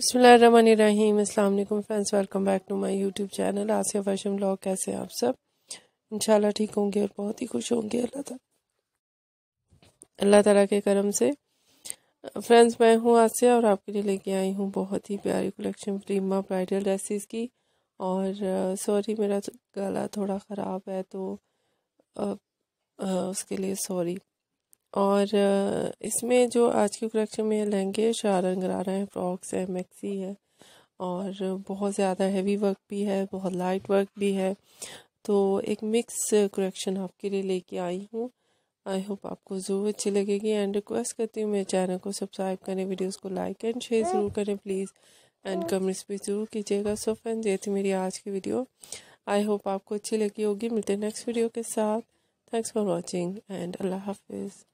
बसमीम अस्सलाम वालेकुम friends welcome back to my YouTube channel Asiya fashion blog कैसे आप सब इंशाल्लाह ठीक होंगे और बहुत ही खुश होंगे अल्लाह ताला अल्लाह ताला के करम से फ्रेंड्स मैं हूँ आसिया और आपके लिए लेके आई हूँ बहुत ही प्यारी कलेक्शन प्रीमा ब्राइडल ड्रेसिस की और सॉरी मेरा गला थोड़ा ख़राब है तो आ, आ, उसके लिए सॉरी और इसमें जो आज के कलेक्शन में लहंगे शार गरारा हैं फ्रॉक्स है मैक्सी है और बहुत ज़्यादा हैवी वर्क भी है बहुत लाइट वर्क भी है तो एक मिक्स कलेक्शन आपके लिए लेके आई हूँ आई होप आपको ज़रूर अच्छी लगेगी एंड रिक्वेस्ट करती हूँ मेरे चैनल को सब्सक्राइब करें वीडियोस को लाइक एंड शेयर ज़रूर करें प्लीज़ एंड कमेंट्स भी ज़रूर कीजिएगा सो फ्रेंड ये थी मेरी आज की वीडियो आई होप आपको अच्छी लगी होगी मिलते हैं नेक्स्ट वीडियो के साथ थैंक्स फॉर वॉचिंग एंड अल्लाह हाफिज़